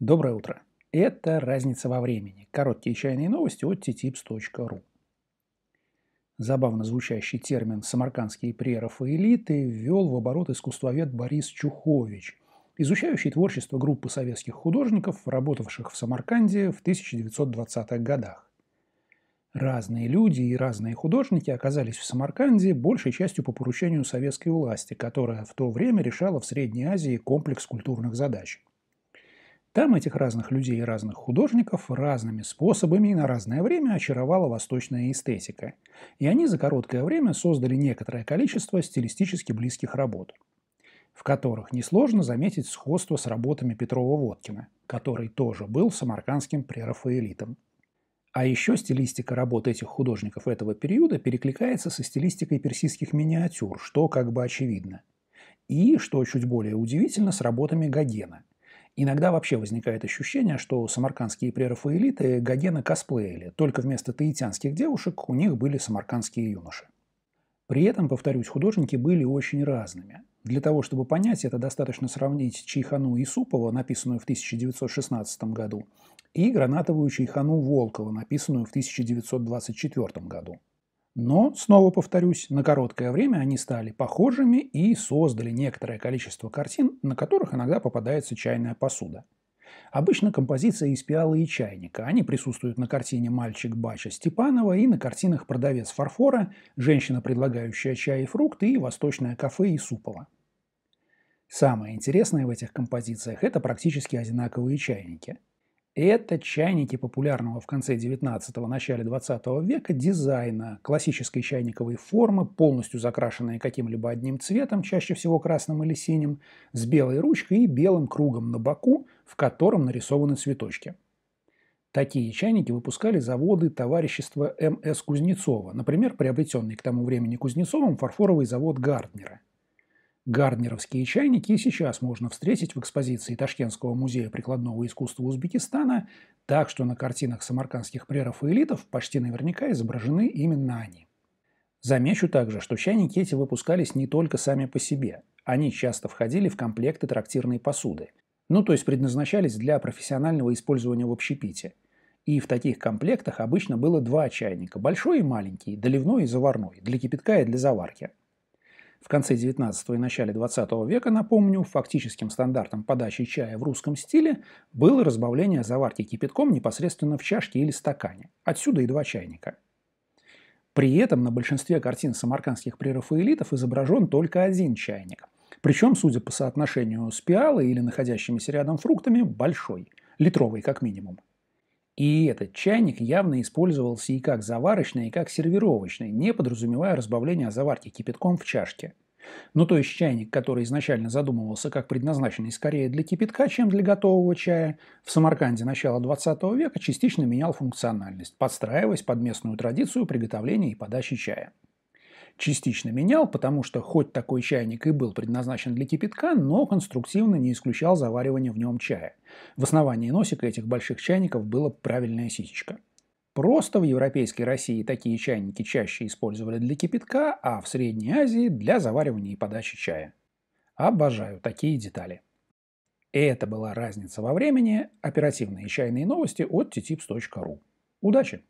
Доброе утро. Это «Разница во времени». Короткие чайные новости от ttipс.ru. Забавно звучащий термин «самаркандские прерафаэлиты» ввел в оборот искусствовед Борис Чухович, изучающий творчество группы советских художников, работавших в Самарканде в 1920-х годах. Разные люди и разные художники оказались в Самарканде большей частью по поручению советской власти, которая в то время решала в Средней Азии комплекс культурных задач – там этих разных людей и разных художников разными способами и на разное время очаровала восточная эстетика. И они за короткое время создали некоторое количество стилистически близких работ, в которых несложно заметить сходство с работами Петрова-Водкина, который тоже был самаркандским прерафаэлитом. А еще стилистика работ этих художников этого периода перекликается со стилистикой персидских миниатюр, что как бы очевидно. И, что чуть более удивительно, с работами Гогена – Иногда вообще возникает ощущение, что самаркандские прерафаэлиты Гогена косплеили, только вместо таитянских девушек у них были самаркандские юноши. При этом, повторюсь, художники были очень разными. Для того, чтобы понять это, достаточно сравнить Чайхану Исупова, написанную в 1916 году, и гранатовую Чайхану Волкова, написанную в 1924 году. Но, снова повторюсь, на короткое время они стали похожими и создали некоторое количество картин, на которых иногда попадается чайная посуда. Обычно композиция из пиалы и чайника. Они присутствуют на картине «Мальчик Бача» Степанова и на картинах «Продавец фарфора», «Женщина, предлагающая чай и фрукты» и «Восточное кафе» и Исупова. Самое интересное в этих композициях – это практически одинаковые чайники – это чайники популярного в конце 19-го, начале 20 века дизайна, классической чайниковой формы, полностью закрашенные каким-либо одним цветом, чаще всего красным или синим, с белой ручкой и белым кругом на боку, в котором нарисованы цветочки. Такие чайники выпускали заводы товарищества М.С. Кузнецова, например, приобретенный к тому времени Кузнецовым фарфоровый завод Гарднера – Гарднеровские чайники и сейчас можно встретить в экспозиции Ташкентского музея прикладного искусства Узбекистана, так что на картинах самаркандских преров и элитов почти наверняка изображены именно они. Замечу также, что чайники эти выпускались не только сами по себе. Они часто входили в комплекты трактирной посуды. Ну, то есть предназначались для профессионального использования в общепите. И в таких комплектах обычно было два чайника – большой и маленький, доливной и заварной, для кипятка и для заварки – в конце XIX и начале XX века, напомню, фактическим стандартом подачи чая в русском стиле было разбавление заварки кипятком непосредственно в чашке или стакане. Отсюда и два чайника. При этом на большинстве картин самаркандских прерафаэлитов изображен только один чайник. Причем, судя по соотношению с пиалой или находящимися рядом фруктами, большой, литровый как минимум. И этот чайник явно использовался и как заварочный, и как сервировочный, не подразумевая разбавление заварки кипятком в чашке. Ну то есть чайник, который изначально задумывался как предназначенный скорее для кипятка, чем для готового чая, в Самарканде начала 20 века частично менял функциональность, подстраиваясь под местную традицию приготовления и подачи чая частично менял, потому что хоть такой чайник и был предназначен для кипятка, но конструктивно не исключал заваривание в нем чая. В основании носика этих больших чайников была правильная ситечка. Просто в европейской России такие чайники чаще использовали для кипятка, а в Средней Азии для заваривания и подачи чая. Обожаю такие детали. И это была разница во времени. Оперативные чайные новости от ttipс.ru. Удачи!